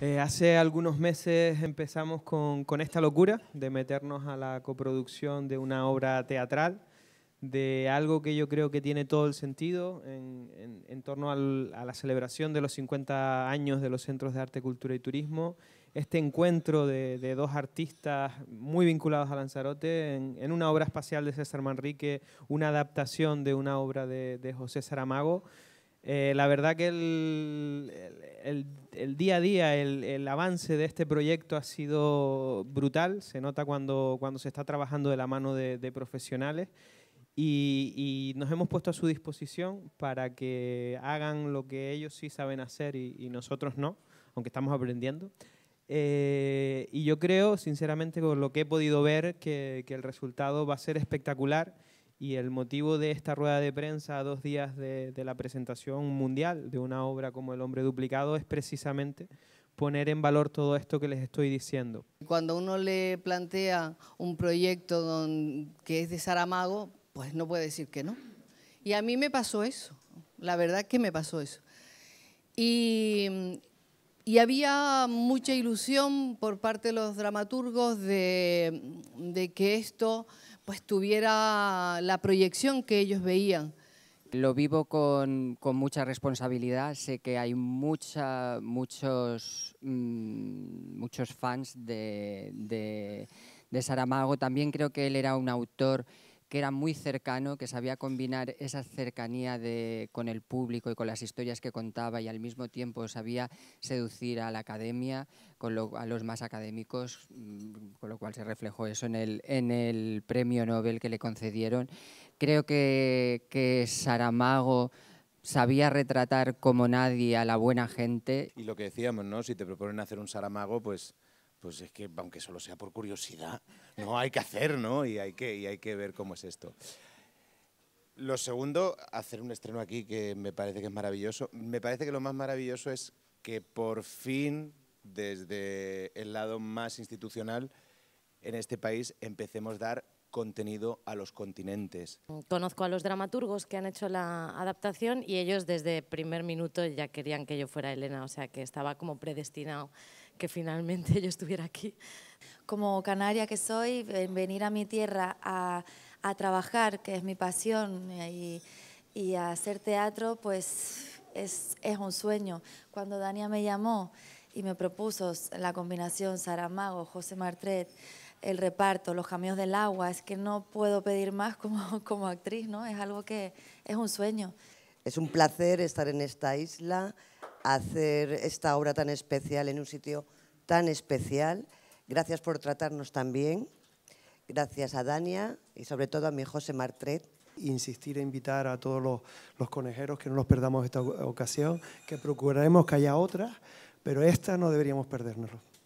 Eh, hace algunos meses empezamos con, esta locura de meternos a la coproducción de una obra teatral, de algo que yo creo que tiene todo el sentido en, torno a la celebración de los 50 años de los Centros de Arte, Cultura y Turismo. Este encuentro de, dos artistas muy vinculados a Lanzarote en, una obra espacial de César Manrique, una adaptación de una obra de José Saramago. Eh, la verdad que el, el, día a día, el, el, avance de este proyecto ha sido brutal. Se nota cuando, cuando se está trabajando de la mano de, profesionales y, y, nos hemos puesto a su disposición para que hagan lo que ellos sí saben hacer y, nosotros no, aunque estamos aprendiendo. Eh, y yo creo, sinceramente, con lo que he podido ver, que, que el resultado va a ser espectacular y el motivo de esta rueda de prensa a dos días de, la presentación mundial de una obra como El hombre duplicado es precisamente poner en valor todo esto que les estoy diciendo. Cuando uno le plantea un proyecto que es de Saramago, pues no puede decir que no. Y a mí me pasó eso, la verdad que me pasó eso. Y, había mucha ilusión por parte de los dramaturgos de, de que esto pues tuviera la proyección que ellos veían. Lo vivo con, mucha responsabilidad, sé que hay mm, muchos, fans de, de Saramago, también creo que él era un autor que era muy cercano, que sabía combinar esa cercanía con el público y con las historias que contaba y al mismo tiempo sabía seducir a la academia, con a los más académicos, mm, con lo cual se reflejó eso en el, en el premio Nobel que le concedieron. Creo que, que Saramago sabía retratar como nadie a la buena gente. Y lo que decíamos, ¿no? Si te proponen hacer un Saramago, pues pues es que, aunque solo sea por curiosidad, no hay que hacer, ¿no? Y hay que, y hay que ver cómo es esto. Lo segundo, hacer un estreno aquí que me parece que es maravilloso. Me parece que lo más maravilloso es que por fin, desde el lado más institucional, en este país empecemos a dar contenido a los continentes. Conozco a los dramaturgos que han hecho la adaptación y ellos desde primer minuto ya querían que yo fuera Elena, o sea que estaba como predestinado que finalmente yo estuviera aquí. Como canaria que soy, venir a mi tierra a, trabajar, que es mi pasión, y, y a hacer teatro, pues es, es un sueño. Cuando Dania me llamó y me propuso la combinación Saramago, José Martret, el reparto, los cambios del agua, es que no puedo pedir más como, como actriz, ¿no? Es algo que es un sueño. Es un placer estar en esta isla, hacer esta obra tan especial en un sitio tan especial. Gracias por tratarnos tan bien. Gracias a Dania y sobre todo a mi José Martret. Insistir e invitar a todos los, conejeros que no nos perdamos esta ocasión, que procuraremos que haya otras, pero esta no deberíamos perdernos.